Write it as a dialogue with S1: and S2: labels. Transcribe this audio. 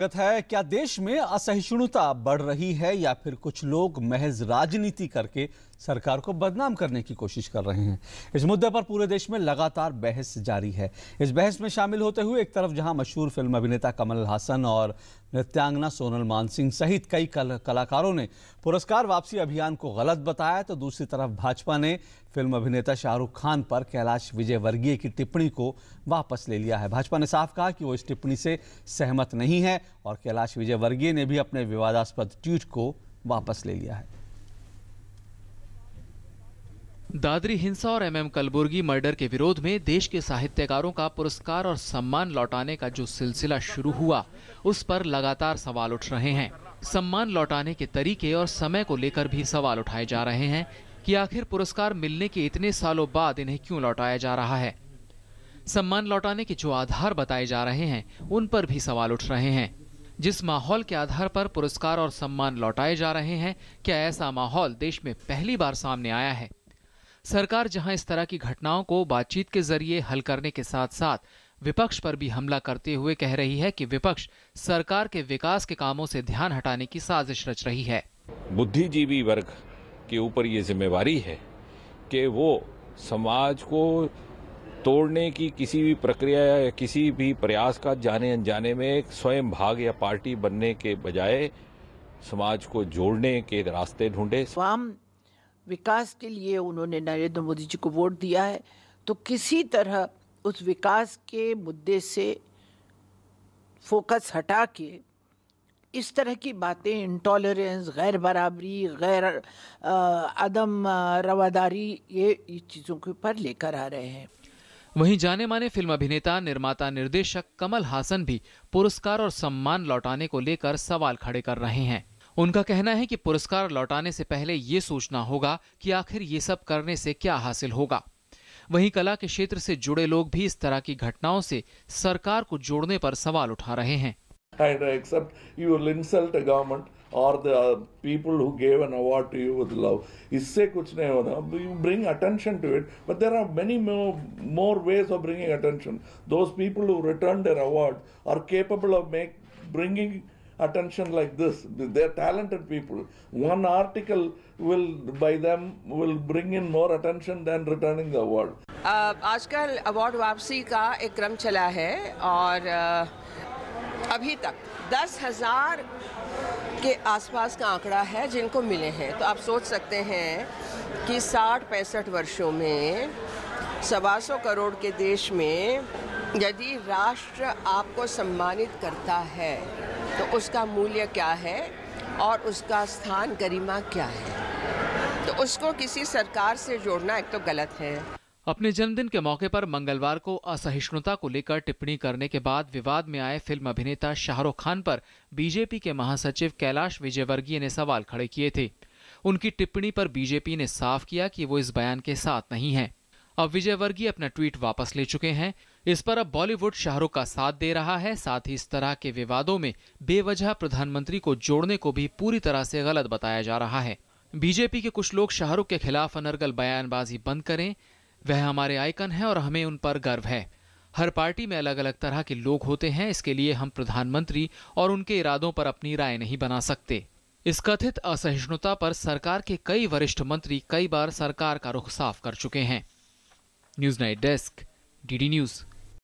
S1: स्वागत है क्या देश में असहिष्णुता बढ़ रही है या फिर कुछ लोग महज राजनीति करके सरकार को बदनाम करने की कोशिश कर रहे हैं इस मुद्दे पर पूरे देश में लगातार बहस जारी है इस बहस में शामिल होते हुए एक तरफ जहां मशहूर फिल्म अभिनेता कमल हासन और नृत्यांगना सोनल मानसिंह सहित कई कल, कलाकारों ने पुरस्कार वापसी अभियान को गलत बताया तो दूसरी तरफ भाजपा ने फिल्म अभिनेता शाहरुख खान पर कैलाश विजयवर्गीय की टिप्पणी को वापस ले लिया है भाजपा ने साफ कहा कि वो इस टिप्पणी से सहमत नहीं है और कैलाश विजयवर्गीय ने भी अपने विवादास्पद ट्वीट को वापस ले लिया है
S2: दादरी हिंसा और एमएम कलबुर्गी मर्डर के विरोध में देश के साहित्यकारों का पुरस्कार और सम्मान लौटाने का जो सिलसिला शुरू हुआ उस पर लगातार सवाल उठ रहे हैं सम्मान लौटाने के तरीके और समय को लेकर भी सवाल उठाए जा रहे हैं कि आखिर पुरस्कार मिलने के इतने सालों बाद इन्हें क्यों लौटाया जा रहा है सम्मान लौटाने के जो आधार बताए जा रहे हैं उन पर भी सवाल उठ रहे हैं जिस माहौल के आधार पर पुरस्कार और सम्मान लौटाए जा रहे हैं क्या ऐसा माहौल देश में पहली बार सामने आया है सरकार जहां इस तरह की घटनाओं को बातचीत के जरिए हल करने के साथ साथ विपक्ष पर भी हमला करते हुए कह रही है कि विपक्ष सरकार के विकास के कामों से ध्यान हटाने की साजिश रच रही है
S3: बुद्धिजीवी वर्ग के ऊपर ये जिम्मेवारी है कि वो समाज को तोड़ने की किसी भी प्रक्रिया या किसी भी प्रयास का जाने अनजाने में एक स्वयं भाग या पार्टी बनने के बजाय समाज को जोड़ने के रास्ते ढूंढे तो
S4: विकास के लिए उन्होंने नरेंद्र मोदी जी को वोट दिया है तो किसी तरह उस विकास के मुद्दे से फोकस हटा के इस तरह की बातें इंटॉलरेंस गैर बराबरी गैर अदम रवादारी ये चीज़ों के ऊपर लेकर आ रहे हैं
S2: वहीं जाने माने फिल्म अभिनेता निर्माता निर्देशक कमल हासन भी पुरस्कार और सम्मान लौटाने को लेकर सवाल खड़े कर रहे हैं उनका कहना है कि पुरस्कार लौटाने से पहले ये सोचना होगा कि आखिर ये सब करने से क्या हासिल होगा वहीं कला के क्षेत्र से जुड़े लोग भी इस तरह की घटनाओं से सरकार को जोड़ने पर सवाल उठा रहे हैं and
S3: except you will insult a government or the people who gave an award to you with love. इससे कुछ नहीं होना You bring attention to it, but there are many more, more ways of bringing attention. Those people who returned their award are capable of make, bringing attention like this. They're talented people. One article will by them will bring in more attention than returning the award.
S4: Uh, आजकल award वापसी का एक क्रम चला है और अभी तक दस हज़ार के आसपास का आंकड़ा है जिनको मिले हैं तो आप सोच सकते हैं कि साठ पैंसठ वर्षों में सवा सौ करोड़ के देश में यदि राष्ट्र आपको सम्मानित करता है तो उसका मूल्य क्या है और उसका स्थान गरिमा क्या है तो उसको किसी सरकार से जोड़ना एक तो गलत है
S2: अपने जन्मदिन के मौके पर मंगलवार को असहिष्णुता को लेकर टिप्पणी करने के बाद विवाद में आए फिल्म अभिनेता शाहरुख खान पर बीजेपी के महासचिव कैलाश विजयवर्गीय ने सवाल खड़े किए थे उनकी टिप्पणी पर बीजेपी ने साफ किया कि वो इस बयान के साथ नहीं है अब विजयवर्गीय अपना ट्वीट वापस ले चुके हैं इस पर अब बॉलीवुड शाहरुख का साथ दे रहा है साथ ही इस तरह के विवादों में बेवजह प्रधानमंत्री को जोड़ने को भी पूरी तरह से गलत बताया जा रहा है बीजेपी के कुछ लोग शाहरुख के खिलाफ अनर्गल बयानबाजी बंद करें वह हमारे आइकन है और हमें उन पर गर्व है हर पार्टी में अलग अलग तरह के लोग होते हैं इसके लिए हम प्रधानमंत्री और उनके इरादों पर अपनी राय नहीं बना सकते इस कथित असहिष्णुता पर सरकार के कई वरिष्ठ मंत्री कई बार सरकार का रुख साफ कर चुके हैं news night desk DD news